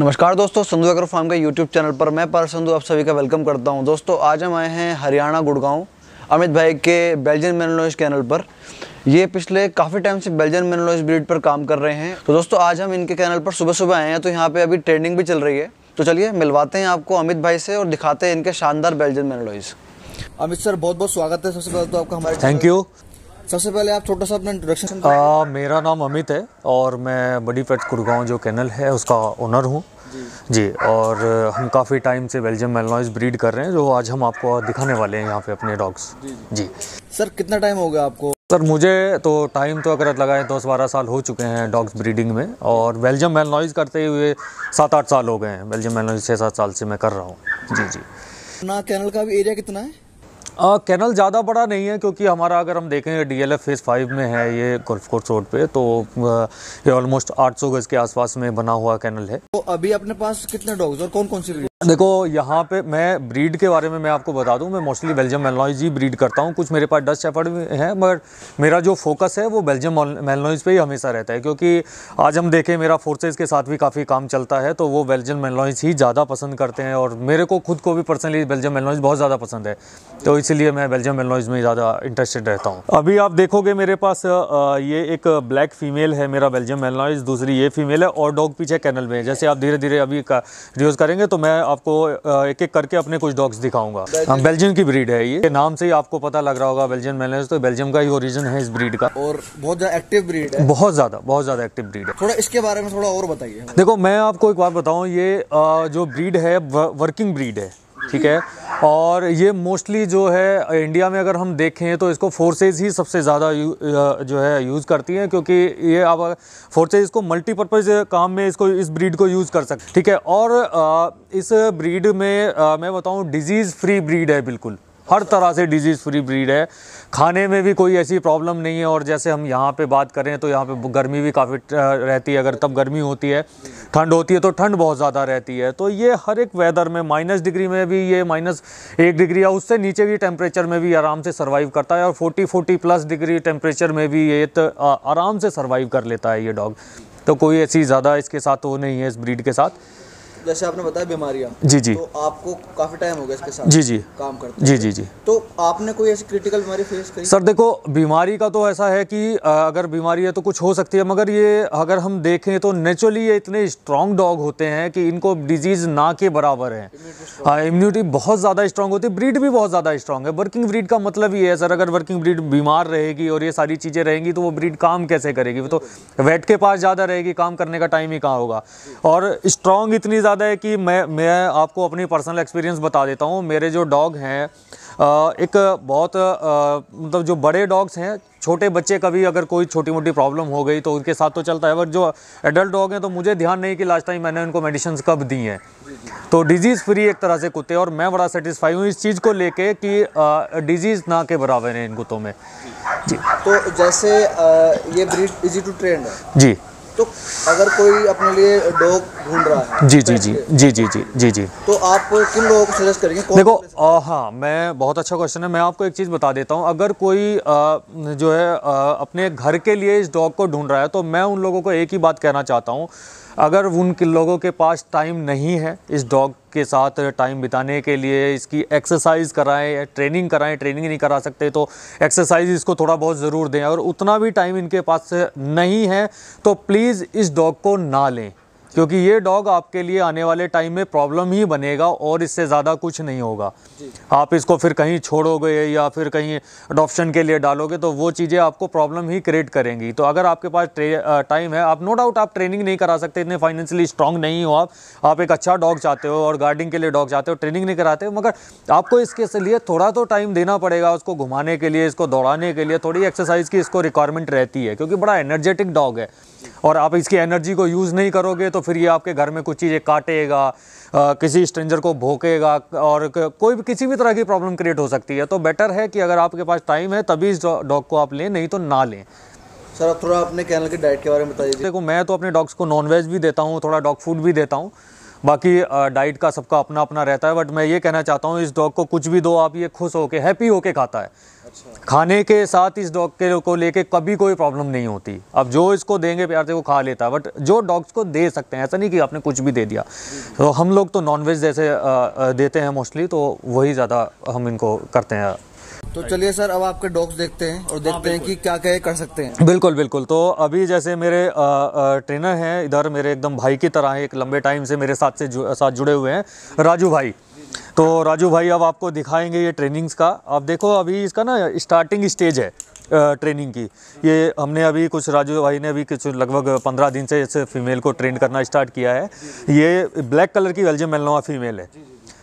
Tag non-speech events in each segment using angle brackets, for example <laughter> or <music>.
नमस्कार दोस्तों Sandhu agro farm के यूट्यूब चैनल पर मैं पर संधु आप सभी का वेलकम करता हूं दोस्तों आज हम आए हैं हरियाणा गुड़गांव अमित भाई के बेल्जियन मेनोलॉज चैनल पर ये पिछले काफ़ी टाइम से बेल्जियन मेनोलॉज ब्रीड पर काम कर रहे हैं तो दोस्तों आज हम इनके चैनल पर सुबह सुबह आए हैं तो यहाँ पर अभी ट्रेनिंग भी चल रही है तो चलिए मिलवाते हैं आपको अमित भाई से और दिखाते हैं इनके शानदार बेल्जियन मेनोलॉज अमित सर बहुत बहुत स्वागत है सबसे पहले तो आपका हमारे थैंक यू सबसे पहले आप छोटा सा अपना इंट्रोडक्शन मेरा नाम अमित है और मैं बडी पेट कुड़गांव जो कैनल है उसका ओनर हूँ जी।, जी और हम काफ़ी टाइम से बेल्जियम मेलनॉइज ब्रीड कर रहे हैं जो आज हम आपको दिखाने वाले हैं यहाँ पे अपने डॉग्स जी, जी।, जी सर कितना टाइम हो गया आपको सर मुझे तो टाइम तो अगर लगाए दस बारह साल हो चुके हैं डॉग्स ब्रीडिंग में और बेल्जियम मेलनॉइज करते हुए सात आठ साल हो गए हैं बेल्जियम मेलनॉइज छः सात साल से मैं कर रहा हूँ जी जी अपना कैनल का भी एरिया कितना है कैनल ज़्यादा बड़ा नहीं है क्योंकि हमारा अगर हम देखें D L F phase five में है ये गोल्फ कोर्स रोड पे तो ये ऑलमोस्ट 800 गज के आसपास में बना हुआ कैनल है तो अभी अपने पास कितने डॉग्स और कौन कौन सी देखो यहाँ पे मैं ब्रीड के बारे में मैं आपको बता दूँ मैं मोस्टली बेल्जियम मेलनॉइज ही ब्रीड करता हूँ कुछ मेरे पास डस्ट शेफर्ड हैं बट मेरा जो फोकस है वो बेल्जियम मेलनॉइज पे ही हमेशा रहता है क्योंकि आज हम देखें मेरा फोर्सेज के साथ भी काफ़ी काम चलता है तो वो बेल्जियम मेलनॉइज ही ज़्यादा पसंद करते हैं और मेरे को खुद को भी पर्सनली बेल्जियम मेलनॉइज बहुत ज़्यादा पसंद है तो इसीलिए मैं बेल्जियम मेलनॉइज में ज़्यादा इंटरेस्टेड रहता हूँ अभी आप देखोगे मेरे पास ये एक ब्लैक फीमेल है मेरा बेल्जियम मेलनॉइज दूसरी ये फीमेल है और डॉग पीछे कैनल में है जैसे आप धीरे धीरे अभी यूज़ करेंगे तो मैं आपको एक एक करके अपने कुछ डॉग्स दिखाऊंगा बेल्जियम हाँ, की ब्रीड है ये नाम से ही आपको पता लग रहा होगा बेल्जियम मेलेंस तो बेल्जियम का ही ओरिजिन है इस ब्रीड का और बहुत ज्यादा एक्टिव ब्रीड है बहुत ज्यादा बहुत ज्यादा एक्टिव ब्रीड है थोड़ा इसके बारे में थोड़ा और बताइए देखो मैं आपको एक बार बताऊँ ये जो ब्रीड है वर्किंग ब्रीड है ठीक है और ये मोस्टली जो है इंडिया में अगर हम देखें तो इसको फोर्सेज ही सबसे ज़्यादा जो है यूज़ करती हैं क्योंकि ये आप फोर्सेज इसको मल्टीपर्पज़ काम में इसको इस ब्रीड को यूज़ कर सकते ठीक है और इस ब्रीड में मैं बताऊँ डिजीज़ फ्री ब्रीड है बिल्कुल हर तरह से डिजीज़ फ्री ब्रीड है खाने में भी कोई ऐसी प्रॉब्लम नहीं है और जैसे हम यहाँ पे बात करें तो यहाँ पे गर्मी भी काफ़ी रहती है अगर तब गर्मी होती है ठंड होती है तो ठंड बहुत ज़्यादा रहती है तो ये हर एक वेदर में माइनस डिग्री में भी ये माइनस एक डिग्री या उससे नीचे भी टेम्परेचर में भी आराम से सर्वाइव करता है और forty forty plus degree temperature में भी ये तो आराम से सर्वाइव कर लेता है ये डॉग तो कोई ऐसी ज़्यादा इसके साथ वो नहीं है इस ब्रीड के साथ जैसे आपने बताया बीमारियाँ जी जी तो आपको काफ़ी टाइम हो गया इसके साथ जी जी काम करते जी जी जी तो आपने कोई ऐसी क्रिटिकल बीमारी फेस करी सर देखो बीमारी का तो ऐसा है कि अगर बीमारी है तो कुछ हो सकती है मगर ये अगर हम देखें तो नेचुरली ये इतने स्ट्रांग डॉग होते हैं कि इनको डिजीज़ ना के बराबर है इम्यूनिटी हाँ, बहुत ज़्यादा स्ट्रांग होती है ब्रीड भी बहुत ज़्यादा स्ट्रांग है वर्किंग ब्रीड का मतलब ये है सर अगर वर्किंग ब्रीड बीमार रहेगी और ये सारी चीज़ें रहेंगी तो वो ब्रीड काम कैसे करेगी वो तो वेट के पास ज़्यादा रहेगी काम करने का टाइम ही कहाँ होगा और स्ट्रांग इतनी ज़्यादा याद है कि मैं मैं आपको अपनी पर्सनल एक्सपीरियंस बता देता हूँ मेरे जो डॉग हैं एक बहुत मतलब जो बड़े डॉग्स हैं छोटे बच्चे कभी अगर कोई छोटी मोटी प्रॉब्लम हो गई तो उनके साथ तो चलता है बट जो एडल्ट डॉग हैं तो मुझे ध्यान नहीं कि लास्ट टाइम मैंने उनको मेडिसिन कब दी हैं तो डिजीज़ फ्री एक तरह से कुत्ते और मैं बड़ा सेटिस्फाई हूँ इस चीज़ को लेके कि डिजीज़ ना के बराबर है इन कुत्तों में जी तो जैसे ये ब्रीड इजी टू ट्रेन है जी तो अगर कोई अपने लिए डॉग ढूंढ रहा है जी जी जी जी जी जी जी जी तो आप किन लोगों को सजेस्ट करेंगे देखो हाँ मैं बहुत अच्छा क्वेश्चन है मैं आपको एक चीज़ बता देता हूँ अगर कोई आ, जो है आ, अपने घर के लिए इस डॉग को ढूंढ रहा है तो मैं उन लोगों को एक ही बात कहना चाहता हूँ अगर उन लोगों के पास टाइम नहीं है इस डॉग के साथ टाइम बिताने के लिए इसकी एक्सरसाइज कराएं ट्रेनिंग कराएं ट्रेनिंग नहीं करा सकते तो एक्सरसाइज इसको थोड़ा बहुत ज़रूर दें और उतना भी टाइम इनके पास नहीं है तो प्लीज़ इस डॉग को ना लें क्योंकि ये डॉग आपके लिए आने वाले टाइम में प्रॉब्लम ही बनेगा और इससे ज़्यादा कुछ नहीं होगा आप इसको फिर कहीं छोड़ोगे या फिर कहीं अडॉप्शन के लिए डालोगे तो वो चीज़ें आपको प्रॉब्लम ही क्रिएट करेंगी तो अगर आपके पास टाइम है आप नो डाउट आप ट्रेनिंग नहीं करा सकते इतने फाइनेंशियली स्ट्रांग नहीं हो आप आप एक अच्छा डॉग चाहते हो और गार्डिंग के लिए डॉग चाहते हो ट्रेनिंग नहीं कराते हो मगर आपको इसके लिए थोड़ा तो टाइम देना पड़ेगा उसको घुमाने के लिए इसको दौड़ाने के लिए थोड़ी एक्सरसाइज की इसको रिक्वायरमेंट रहती है क्योंकि बड़ा एनर्जेटिक डॉग है और आप इसकी एनर्जी को यूज़ नहीं करोगे तो फिर ये आपके घर में कुछ चीज़ें काटेगा किसी स्ट्रेंजर को भोकेगा और कोई भी किसी भी तरह की प्रॉब्लम क्रिएट हो सकती है तो बेटर है कि अगर आपके पास टाइम है तभी इस डॉग को आप लें नहीं तो ना लें सर आप थोड़ा अपने कैनल की डाइट के बारे में बताइए देखो मैं तो अपने डॉग्स को नॉनवेज भी देता हूँ थोड़ा डॉग फूड भी देता हूँ बाकी डाइट का सबका अपना अपना रहता है बट मैं ये कहना चाहता हूँ इस डॉग को कुछ भी दो आप ये खुश होके हैप्पी होके खाता है अच्छा। खाने के साथ इस डॉग के को लेके कभी कोई प्रॉब्लम नहीं होती अब जो इसको देंगे प्यार से वो खा लेता है बट जो डॉग्स को दे सकते हैं ऐसा नहीं कि आपने कुछ भी दे दिया तो हम लोग तो नॉनवेज जैसे देते हैं मोस्टली तो वही ज़्यादा हम इनको करते हैं तो चलिए सर अब आपके डॉग्स देखते हैं और हाँ, देखते हैं कि क्या क्या कर सकते हैं बिल्कुल बिल्कुल तो अभी जैसे मेरे आ, आ, ट्रेनर हैं इधर मेरे एकदम भाई की तरह एक लंबे टाइम से मेरे साथ से जु, साथ जुड़े हुए हैं राजू भाई तो राजू भाई अब आपको दिखाएंगे ये ट्रेनिंग्स का आप देखो अभी इसका ना स्टार्टिंग स्टेज है ट्रेनिंग की ये हमने अभी कुछ राजू भाई ने अभी कुछ लगभग पंद्रह दिन से इस फीमेल को ट्रेन करना स्टार्ट किया है ये ब्लैक कलर की वेल्जियम मेलनोवा फीमेल है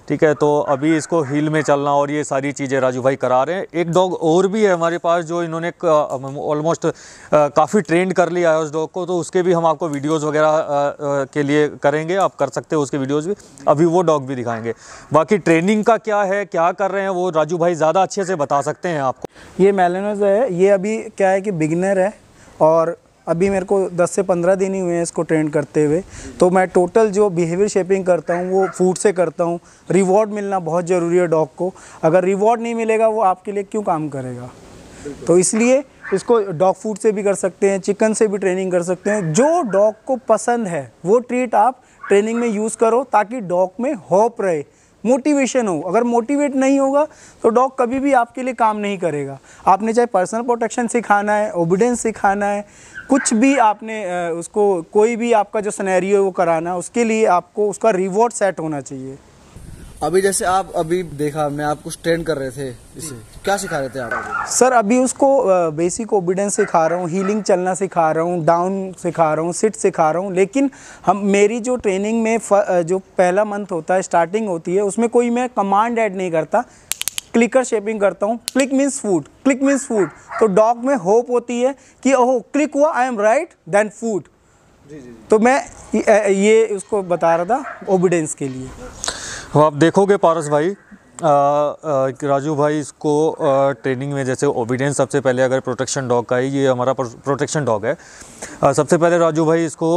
ठीक है तो अभी इसको हील में चलना और ये सारी चीज़ें राजू भाई करा रहे हैं एक डॉग और भी है हमारे पास जो इन्होंने ऑलमोस्ट काफ़ी ट्रेंड कर लिया है उस डॉग को तो उसके भी हम आपको वीडियोस वगैरह के लिए करेंगे आप कर सकते हो उसके वीडियोस भी अभी वो डॉग भी दिखाएंगे बाकी ट्रेनिंग का क्या है क्या कर रहे हैं वो राजू भाई ज़्यादा अच्छे से बता सकते हैं आपको ये मेलेनोज है ये अभी क्या है कि बिगनर है और अभी मेरे को 10 से 15 दिन ही हुए हैं इसको ट्रेंड करते हुए तो मैं टोटल जो बिहेवियर शेपिंग करता हूँ वो फूड से करता हूँ रिवॉर्ड मिलना बहुत ज़रूरी है डॉग को अगर रिवॉर्ड नहीं मिलेगा वो आपके लिए क्यों काम करेगा तो इसलिए इसको डॉग फूड से भी कर सकते हैं चिकन से भी ट्रेनिंग कर सकते हैं जो डॉग को पसंद है वो ट्रीट आप ट्रेनिंग में यूज़ करो ताकि डॉग में होप रहे मोटिवेशन हो अगर मोटिवेट नहीं होगा तो डॉग कभी भी आपके लिए काम नहीं करेगा आपने चाहे पर्सनल प्रोटेक्शन सिखाना है ओबिडेंस सिखाना है कुछ भी आपने उसको कोई भी आपका जो सनेरियो है वो कराना उसके लिए आपको उसका रिवॉर्ड सेट होना चाहिए अभी जैसे आप अभी देखा मैं आप कुछ ट्रेन कर रहे थे इसे क्या सिखा रहे थे आप सर अभी उसको बेसिक ओबिडेंस सिखा रहा हूँ हीलिंग चलना सिखा रहा हूँ डाउन सिखा रहा हूँ सिट सिखा रहा हूँ लेकिन हम मेरी जो ट्रेनिंग में जो पहला मंथ होता है स्टार्टिंग होती है उसमें कोई मैं कमांड ऐड नहीं करता क्लिकर शेपिंग करता हूँ click means food click means food तो डॉग में होप होती है कि ओहो क्लिक हुआ I am right then food तो मैं ये उसको बता रहा था ओबिडेंस के लिए अब आप देखोगे पारस भाई राजू भाई इसको ट्रेनिंग में जैसे ओबीडियंस सबसे पहले अगर प्रोटेक्शन डॉग का ही ये हमारा प्रोटेक्शन डॉग है सबसे पहले राजू भाई इसको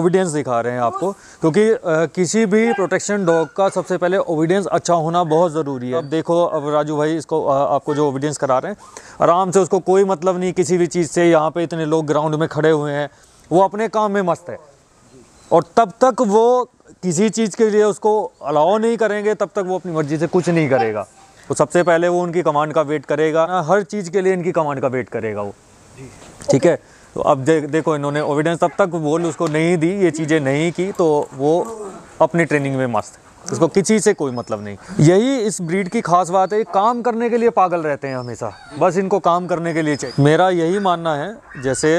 ओबीडियंस दिखा रहे हैं आपको क्योंकि किसी भी प्रोटेक्शन डॉग का सबसे पहले ओबीडियंस अच्छा होना बहुत ज़रूरी है अब देखो अब राजू भाई इसको आपको जो ओबीडियंस करा रहे हैं आराम से उसको कोई मतलब नहीं किसी भी चीज़ से यहाँ पर इतने लोग ग्राउंड में खड़े हुए हैं वो अपने काम में मस्त है और तब तक वो किसी चीज़ के लिए उसको अलाउ नहीं करेंगे तब तक वो अपनी मर्ज़ी से कुछ नहीं करेगा तो सबसे पहले वो उनकी कमांड का वेट करेगा हाँ, हर चीज़ के लिए इनकी कमांड का वेट करेगा वो ठीक है तो अब दे, देखो इन्होंने ओविडेंस तब तक बोल उसको नहीं दी ये चीज़ें नहीं की तो वो अपनी ट्रेनिंग में मस्त उसको किसी से कोई मतलब नहीं यही इस ब्रीड की खास बात है काम करने के लिए पागल रहते हैं हमेशा बस इनको काम करने के लिए चाहिए मेरा यही मानना है जैसे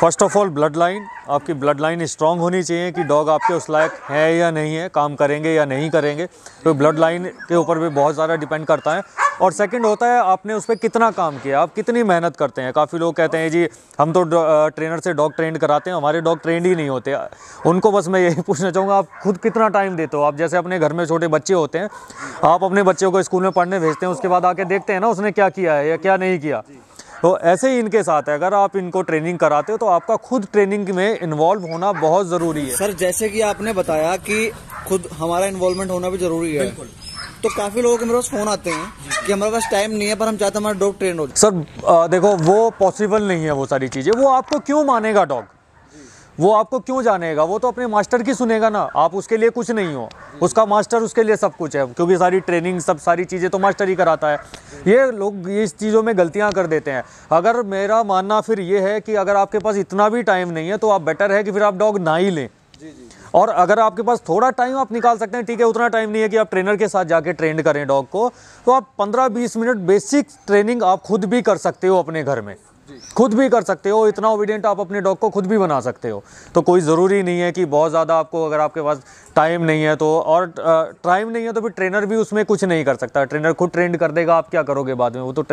first of all blood line आपकी ब्लड लाइन स्ट्रांग होनी चाहिए कि डॉग आपके उस लायक है या नहीं है काम करेंगे या नहीं करेंगे तो ब्लड लाइन के ऊपर भी बहुत ज़्यादा डिपेंड करता है और सेकंड होता है आपने उस पर कितना काम किया आप कितनी मेहनत करते हैं काफ़ी लोग कहते हैं जी हम तो ट्रेनर से डॉग ट्रेंड कराते हैं हमारे डॉग ट्रेंड ही नहीं होते उनको बस मैं यही <laughs> पूछना चाहूँगा आप खुद कितना टाइम देते हो आप जैसे अपने घर में छोटे बच्चे होते हैं आप अपने बच्चों को स्कूल में पढ़ने भेजते हैं उसके बाद आके देखते हैं ना उसने क्या किया है या क्या नहीं किया तो ऐसे ही इनके साथ है अगर आप इनको ट्रेनिंग कराते हो तो आपका खुद ट्रेनिंग में इन्वॉल्व होना बहुत ज़रूरी है सर जैसे कि आपने बताया कि खुद हमारा इन्वॉल्वमेंट होना भी ज़रूरी है तो काफ़ी लोगों के मेरे पास फ़ोन आते हैं कि हमारे पास टाइम नहीं है पर हम चाहते हैं हमारा डॉग ट्रेन हो सर आ, देखो वो पॉसिबल नहीं है वो सारी चीज़ें वो आपको क्यों मानेगा डॉग वो आपको क्यों जानेगा वो तो अपने मास्टर की सुनेगा ना आप उसके लिए कुछ नहीं हो उसका मास्टर उसके लिए सब कुछ है क्योंकि सारी ट्रेनिंग सब सारी चीज़ें तो मास्टर ही कराता है ये लोग ये इस चीज़ों में गलतियाँ कर देते हैं अगर मेरा मानना फिर ये है कि अगर आपके पास इतना भी टाइम नहीं है तो आप बेटर है कि फिर आप डॉग ना ही लें और अगर आपके पास थोड़ा टाइम आप निकाल सकते हैं ठीक है उतना टाइम नहीं है कि आप ट्रेनर के साथ जाके ट्रेंड करें डॉग को तो आप 15-20 मिनट बेसिक ट्रेनिंग आप खुद भी कर सकते हो अपने घर में खुद भी कर सकते हो इतना ओबिडेंट आप अपने डॉग को खुद भी बना सकते हो तो कोई ज़रूरी नहीं है कि बहुत ज़्यादा आपको अगर आपके पास टाइम नहीं है तो और टाइम नहीं है तो फिर ट्रेनर भी उसमें कुछ नहीं कर सकता ट्रेनर खुद ट्रेंड कर देगा आप क्या करोगे बाद में वो तो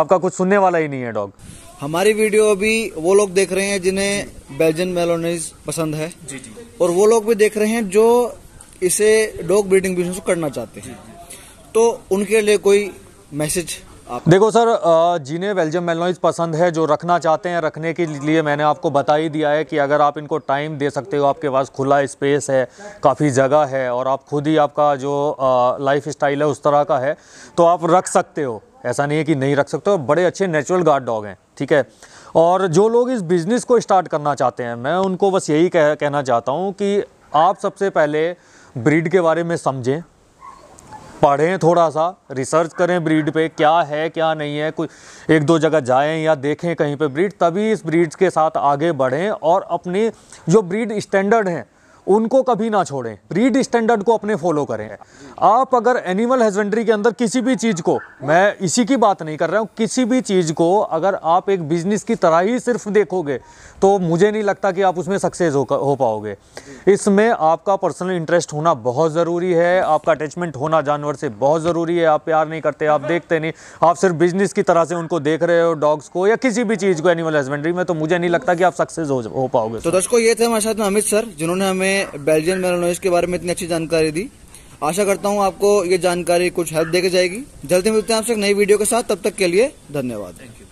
आपका कुछ सुनने वाला ही नहीं है डॉग हमारी वीडियो अभी वो लोग देख रहे हैं जिन्हें बेल्जियन मेलोनीज पसंद है जी जी और वो लोग भी देख रहे हैं जो इसे डॉग ब्रीडिंग बिजनेस करना चाहते हैं तो उनके लिए कोई मैसेज देखो सर जिन्हें बेल्जियम मेलनॉइज पसंद है जो रखना चाहते हैं रखने के लिए मैंने आपको बता ही दिया है कि अगर आप इनको टाइम दे सकते हो आपके पास खुला स्पेस है काफ़ी जगह है और आप खुद ही आपका जो लाइफ स्टाइल है उस तरह का है तो आप रख सकते हो ऐसा नहीं है कि नहीं रख सकते हो बड़े अच्छे नेचुरल गार्ड डॉग हैं ठीक है और जो लोग इस बिज़नेस को स्टार्ट करना चाहते हैं मैं उनको बस यही कह कहना चाहता हूँ कि आप सबसे पहले ब्रीड के बारे में समझें पढ़ें थोड़ा सा रिसर्च करें ब्रीड पे क्या है क्या नहीं है कुछ एक दो जगह जाएं या देखें कहीं पे ब्रीड तभी इस ब्रीड के साथ आगे बढ़ें और अपनी जो ब्रीड स्टैंडर्ड हैं उनको कभी ना छोड़ें ब्रीड स्टैंडर्ड को अपने फॉलो करें आप अगर एनिमल हस्बेंड्री के अंदर किसी भी चीज़ को मैं इसी की बात नहीं कर रहा हूँ किसी भी चीज़ को अगर आप एक बिजनेस की तरह ही सिर्फ देखोगे तो मुझे नहीं लगता कि आप उसमें सक्सेस हो, हो पाओगे इसमें आपका पर्सनल इंटरेस्ट होना बहुत ज़रूरी है आपका अटैचमेंट होना जानवर से बहुत ज़रूरी है आप प्यार नहीं करते आप देखते नहीं आप सिर्फ बिजनेस की तरह से उनको देख रहे हो डॉग्स को या किसी भी चीज़ को एनिमल हस्बेंड्री में तो मुझे नहीं लगता कि आप सक्सेस हो, पाओगे तो दर्शकों ये थे हमारे साथ में अमित सर जिन्होंने हमें ने बेल्जियन मेलानोइस के बारे में इतनी अच्छी जानकारी दी आशा करता हूँ आपको ये जानकारी कुछ हेल्प देके जाएगी जल्दी मिलते हैं आपसे एक नई वीडियो के साथ तब तक के लिए धन्यवाद